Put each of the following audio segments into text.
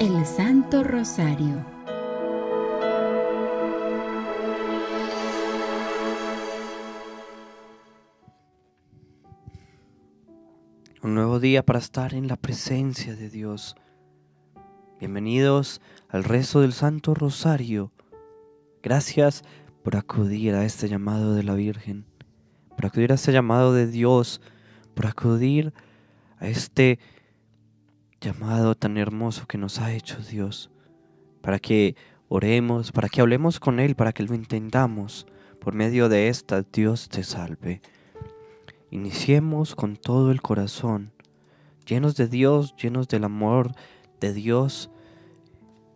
El Santo Rosario. Un nuevo día para estar en la presencia de Dios. Bienvenidos al rezo del Santo Rosario. Gracias por acudir a este llamado de la Virgen, por acudir a este llamado de Dios, por acudir a este llamado tan hermoso que nos ha hecho Dios, para que oremos, para que hablemos con Él, para que lo entendamos. Por medio de esta, Dios te salve. Iniciemos con todo el corazón, llenos de Dios, llenos del amor de Dios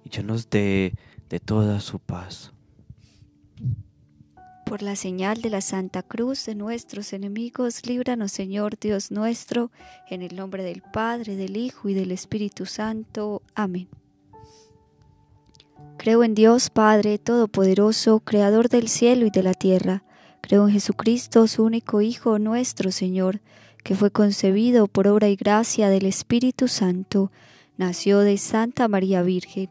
y llenos de, de toda su paz. Por la señal de la Santa Cruz de nuestros enemigos, líbranos Señor Dios nuestro, en el nombre del Padre, del Hijo y del Espíritu Santo. Amén. Creo en Dios Padre Todopoderoso, Creador del cielo y de la tierra. Creo en Jesucristo, su único Hijo, nuestro Señor, que fue concebido por obra y gracia del Espíritu Santo. Nació de Santa María Virgen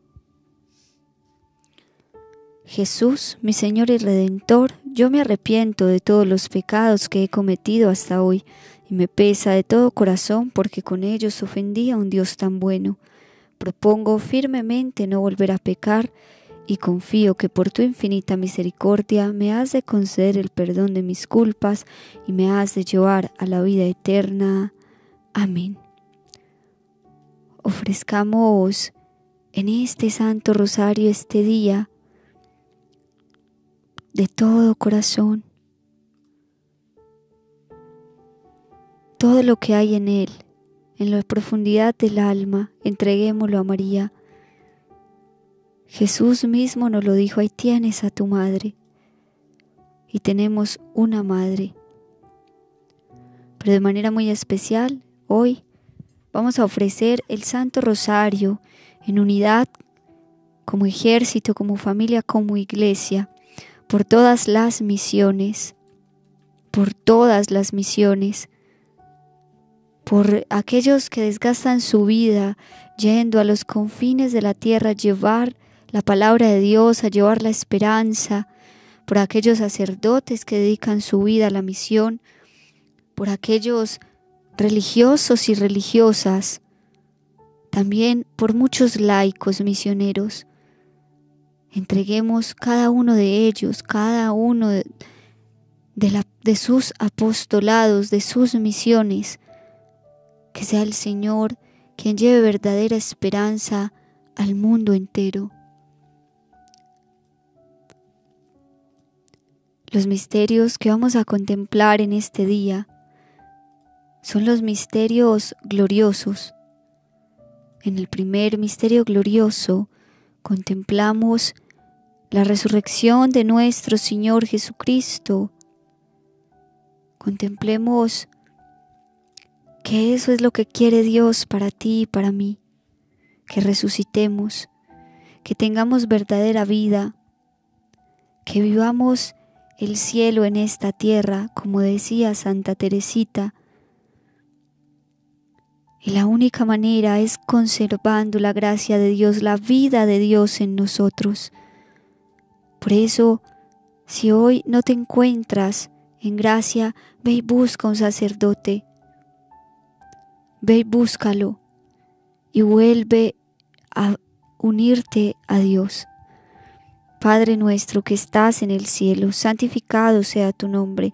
Jesús, mi Señor y Redentor, yo me arrepiento de todos los pecados que he cometido hasta hoy, y me pesa de todo corazón porque con ellos ofendí a un Dios tan bueno. Propongo firmemente no volver a pecar, y confío que por tu infinita misericordia me has de conceder el perdón de mis culpas y me has de llevar a la vida eterna. Amén. Ofrezcamos en este Santo Rosario este día de todo corazón. Todo lo que hay en Él, en la profundidad del alma, entreguémoslo a María. Jesús mismo nos lo dijo, ahí tienes a tu madre. Y tenemos una madre. Pero de manera muy especial, hoy vamos a ofrecer el Santo Rosario en unidad, como ejército, como familia, como iglesia por todas las misiones, por todas las misiones, por aquellos que desgastan su vida yendo a los confines de la tierra a llevar la palabra de Dios, a llevar la esperanza, por aquellos sacerdotes que dedican su vida a la misión, por aquellos religiosos y religiosas, también por muchos laicos misioneros entreguemos cada uno de ellos, cada uno de, sus apostolados, de sus misiones, que sea el Señor quien lleve verdadera esperanza al mundo entero. Los misterios que vamos a contemplar en este día son los misterios gloriosos. En el primer misterio glorioso, contemplamos la resurrección de nuestro Señor Jesucristo. Contemplemos que eso es lo que quiere Dios para ti y para mí, que resucitemos, que tengamos verdadera vida, que vivamos el cielo en esta tierra, como decía Santa Teresita, y la única manera es conservando la gracia de Dios, la vida de Dios en nosotros. Por eso, si hoy no te encuentras en gracia, ve y busca un sacerdote. Ve y búscalo y vuelve a unirte a Dios. Padre nuestro que estás en el cielo, santificado sea tu nombre.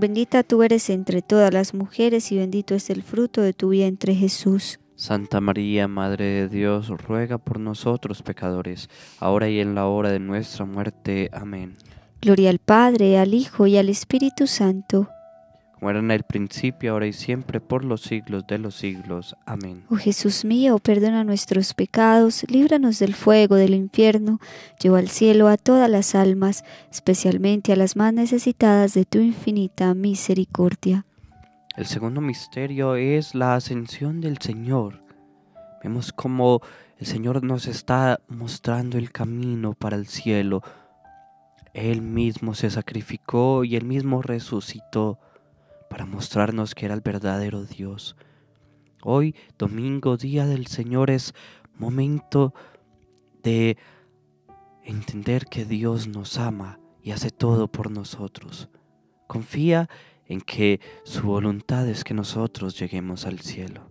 Bendita tú eres entre todas las mujeres y bendito es el fruto de tu vientre Jesús. Santa María, Madre de Dios, ruega por nosotros pecadores, ahora y en la hora de nuestra muerte. Amén. Gloria al Padre, al Hijo y al Espíritu Santo como en el principio, ahora y siempre, por los siglos de los siglos. Amén. Oh Jesús mío, perdona nuestros pecados, líbranos del fuego del infierno, lleva al cielo a todas las almas, especialmente a las más necesitadas de tu infinita misericordia. El segundo misterio es la ascensión del Señor. Vemos cómo el Señor nos está mostrando el camino para el cielo. Él mismo se sacrificó y él mismo resucitó para mostrarnos que era el verdadero Dios. Hoy, domingo, día del Señor, es momento de entender que Dios nos ama y hace todo por nosotros. Confía en que su voluntad es que nosotros lleguemos al cielo.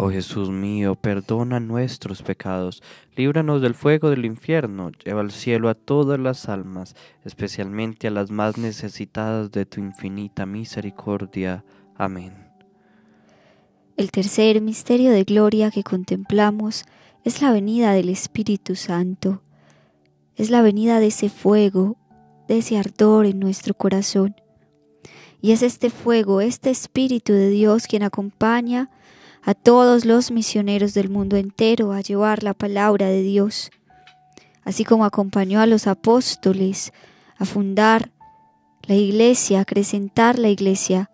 Oh Jesús mío, perdona nuestros pecados, líbranos del fuego del infierno, lleva al cielo a todas las almas, especialmente a las más necesitadas de tu infinita misericordia. Amén. El tercer misterio de gloria que contemplamos es la venida del Espíritu Santo, es la venida de ese fuego, de ese ardor en nuestro corazón. Y es este fuego, este Espíritu de Dios quien acompaña a todos los misioneros del mundo entero a llevar la palabra de Dios, así como acompañó a los apóstoles a fundar la iglesia, a acrecentar la iglesia,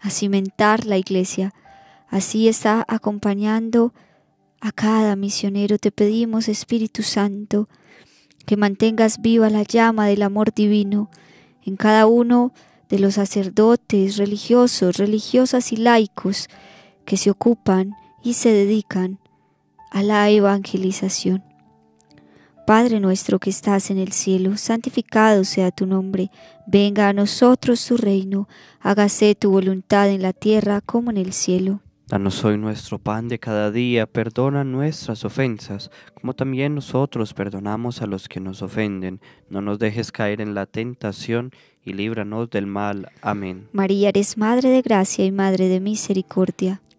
a cimentar la iglesia. Así está acompañando a cada misionero. Te pedimos, Espíritu Santo, que mantengas viva la llama del amor divino en cada uno de los sacerdotes, religiosos, religiosas y laicos que se ocupan y se dedican a la evangelización. Padre nuestro que estás en el cielo, santificado sea tu nombre, venga a nosotros tu reino, hágase tu voluntad en la tierra como en el cielo. Danos hoy nuestro pan de cada día, perdona nuestras ofensas, como también nosotros perdonamos a los que nos ofenden. No nos dejes caer en la tentación y líbranos del mal. Amén. María, eres Madre de Gracia y Madre de Misericordia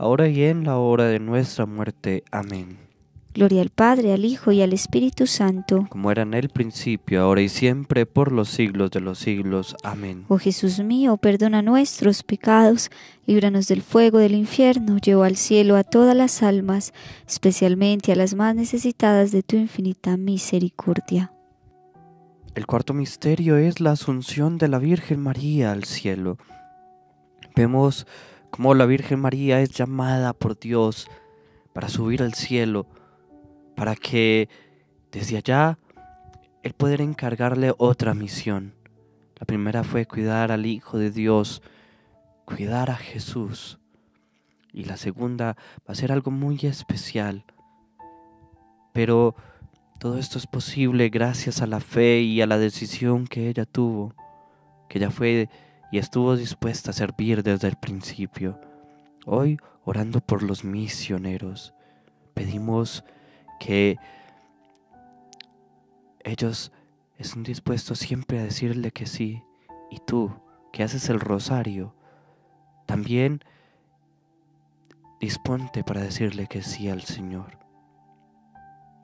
ahora y en la hora de nuestra muerte. Amén. Gloria al Padre, al Hijo y al Espíritu Santo. Como era en el principio, ahora y siempre, por los siglos de los siglos. Amén. Oh Jesús mío, perdona nuestros pecados, líbranos del fuego del infierno, lleva al cielo a todas las almas, especialmente a las más necesitadas de tu infinita misericordia. El cuarto misterio es la asunción de la Virgen María al cielo. Vemos como la Virgen María es llamada por Dios para subir al cielo, para que desde allá Él pueda encargarle otra misión. La primera fue cuidar al Hijo de Dios, cuidar a Jesús. Y la segunda va a ser algo muy especial. Pero todo esto es posible gracias a la fe y a la decisión que ella tuvo, que ella fue y estuvo dispuesta a servir desde el principio. Hoy, orando por los misioneros, pedimos que ellos estén dispuestos siempre a decirle que sí. Y tú, que haces el rosario, también disponte para decirle que sí al Señor.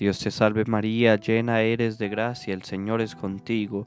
Dios te salve María, llena eres de gracia, el Señor es contigo.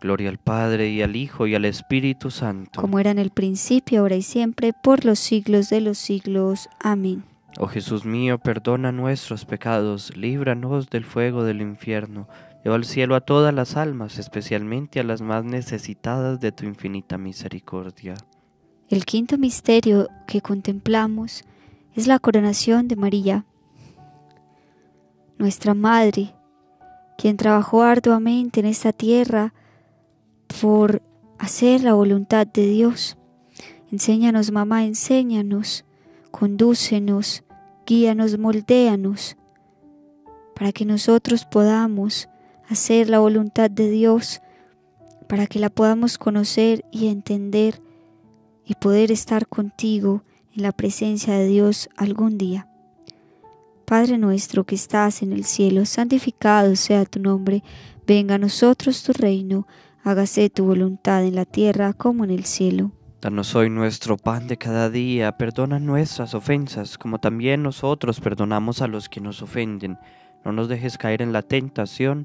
Gloria al Padre y al Hijo y al Espíritu Santo. Como era en el principio, ahora y siempre, por los siglos de los siglos. Amén. Oh Jesús mío, perdona nuestros pecados, líbranos del fuego del infierno, lleva al cielo a todas las almas, especialmente a las más necesitadas de tu infinita misericordia. El quinto misterio que contemplamos es la coronación de María, nuestra Madre, quien trabajó arduamente en esta tierra, por hacer la voluntad de Dios. Enséñanos, mamá, enséñanos, condúcenos, guíanos, moldéanos, para que nosotros podamos hacer la voluntad de Dios, para que la podamos conocer y entender y poder estar contigo en la presencia de Dios algún día. Padre nuestro que estás en el cielo, santificado sea tu nombre, venga a nosotros tu reino hágase tu voluntad en la tierra como en el cielo. Danos hoy nuestro pan de cada día, perdona nuestras ofensas, como también nosotros perdonamos a los que nos ofenden. No nos dejes caer en la tentación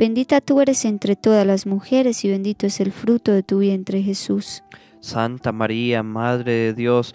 Bendita tú eres entre todas las mujeres y bendito es el fruto de tu vientre Jesús. Santa María, Madre de Dios,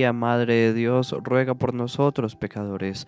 Madre de Dios, ruega por nosotros pecadores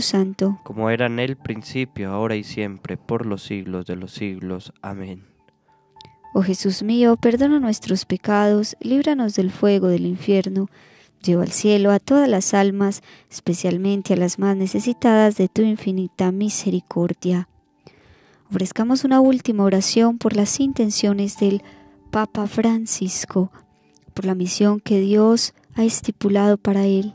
Santo, como era en el principio, ahora y siempre, por los siglos de los siglos. Amén. Oh Jesús mío, perdona nuestros pecados, líbranos del fuego del infierno, lleva al cielo a todas las almas, especialmente a las más necesitadas de tu infinita misericordia. Ofrezcamos una última oración por las intenciones del Papa Francisco, por la misión que Dios ha estipulado para él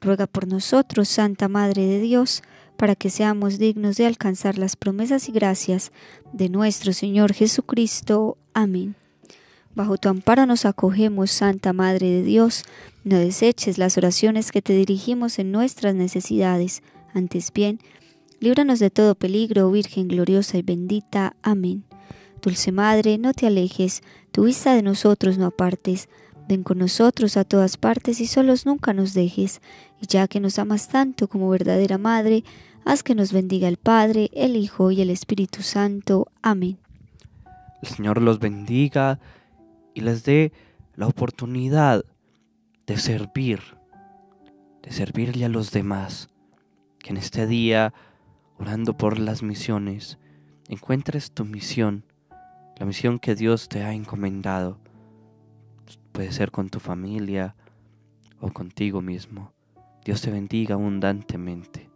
ruega por nosotros, Santa Madre de Dios, para que seamos dignos de alcanzar las promesas y gracias de nuestro Señor Jesucristo. Amén. Bajo tu amparo nos acogemos, Santa Madre de Dios, no deseches las oraciones que te dirigimos en nuestras necesidades, antes bien, líbranos de todo peligro, Virgen gloriosa y bendita. Amén. Dulce Madre, no te alejes, tu vista de nosotros no apartes, Ven con nosotros a todas partes y solos nunca nos dejes, y ya que nos amas tanto como verdadera Madre, haz que nos bendiga el Padre, el Hijo y el Espíritu Santo. Amén. El Señor los bendiga y les dé la oportunidad de servir, de servirle a los demás, que en este día, orando por las misiones, encuentres tu misión, la misión que Dios te ha encomendado puede ser con tu familia o contigo mismo. Dios te bendiga abundantemente.